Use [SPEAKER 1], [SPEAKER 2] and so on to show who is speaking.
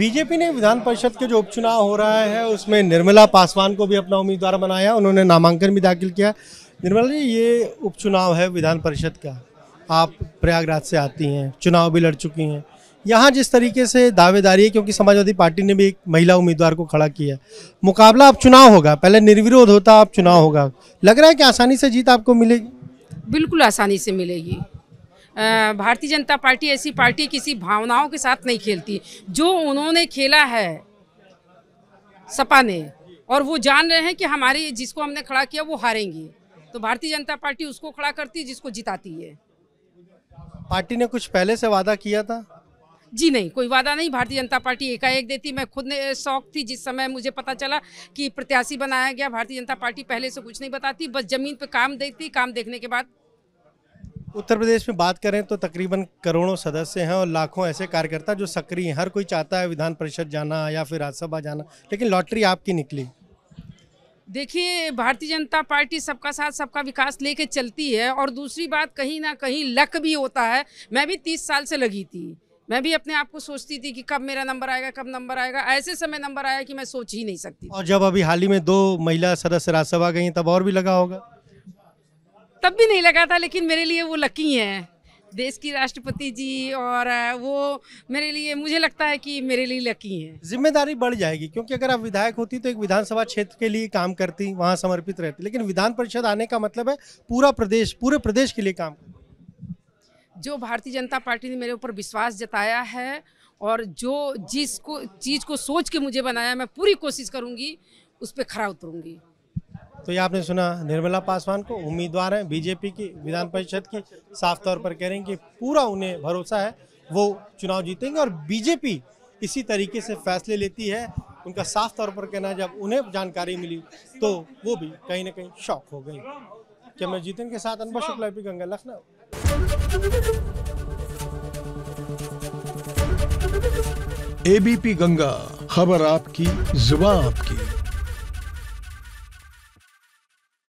[SPEAKER 1] BJP ने विधान परिषद के जो उपचुनाव हो रहा है उसमें निर्मला पासवान को भी अपना उम्मीदवार बनाया उन्होंने नामांकन भी दाखिल किया निर्मला जी ये उपचुनाव है विधान परिषद का आप प्रयागराज से आती हैं चुनाव भी लड़ चुकी हैं यहाँ जिस तरीके से दावेदारी है क्योंकि समाजवादी पार्टी ने भी एक महिला उम्मीदवार को खड़ा किया मुकाबला अब चुनाव होगा पहले निर्विरोध होता अब चुनाव होगा लग रहा है कि आसानी से जीत आपको मिलेगी
[SPEAKER 2] बिल्कुल आसानी से मिलेगी भारतीय जनता पार्टी ऐसी पार्टी किसी भावनाओं के साथ नहीं खेलती जो उन्होंने खेला है सपा ने और वो जान रहे हैं कि हमारी जिसको हमने खड़ा किया वो हारेंगी तो भारतीय जनता पार्टी उसको खड़ा करती जिसको जिताती है
[SPEAKER 1] पार्टी ने कुछ पहले से वादा किया था
[SPEAKER 2] जी नहीं कोई वादा नहीं भारतीय जनता पार्टी एकाएक देती मैं खुद ने शौक थी जिस समय मुझे पता चला कि प्रत्याशी बनाया गया भारतीय जनता पार्टी पहले से कुछ नहीं बताती बस जमीन पे काम देती काम देखने के बाद
[SPEAKER 1] उत्तर प्रदेश में बात करें तो तकरीबन करोड़ों सदस्य हैं और लाखों ऐसे कार्यकर्ता जो सक्रिय हैं हर कोई चाहता है विधान परिषद जाना या फिर राज्यसभा जाना लेकिन लॉटरी आपकी निकली
[SPEAKER 2] देखिए भारतीय जनता पार्टी सबका साथ सबका विकास लेके चलती है और दूसरी बात कहीं ना कहीं लक भी होता है मैं भी तीस साल से लगी थी मैं भी अपने आप को सोचती थी कि कब मेरा नंबर आएगा कब नंबर आएगा ऐसे समय नंबर आया कि मैं सोच ही नहीं सकती
[SPEAKER 1] और जब अभी हाल ही में दो महिला सदस्य राज्यसभा गई तब और भी लगा होगा
[SPEAKER 2] तब भी नहीं लगा था लेकिन मेरे लिए वो लकी हैं देश की राष्ट्रपति जी और वो मेरे लिए मुझे लगता है कि मेरे लिए लकी है
[SPEAKER 1] जिम्मेदारी बढ़ जाएगी क्योंकि अगर आप विधायक होती तो एक विधानसभा क्षेत्र के लिए काम करती वहाँ समर्पित रहती लेकिन विधान परिषद आने का मतलब है पूरा प्रदेश पूरे प्रदेश के लिए काम
[SPEAKER 2] जो भारतीय जनता पार्टी ने मेरे ऊपर विश्वास जताया है और जो जिसको चीज़ को सोच के मुझे बनाया मैं पूरी कोशिश करूँगी उस पर खरा उतरूँगी
[SPEAKER 1] तो ये आपने सुना निर्मला पासवान को उम्मीदवार हैं बीजेपी की विधान परिषद की साफ तौर पर कह रहे हैं कि पूरा उन्हें भरोसा है वो चुनाव जीतेंगे और बीजेपी इसी तरीके से फैसले लेती है उनका साफ तौर पर कहना जब उन्हें जानकारी मिली तो वो भी कहीं ना कहीं शॉक हो गई क्या मैं जीतन के साथ अनबर शुक्ला पी गंगा लखनऊ एबीपी
[SPEAKER 2] गंगा खबर आपकी जुबा आपकी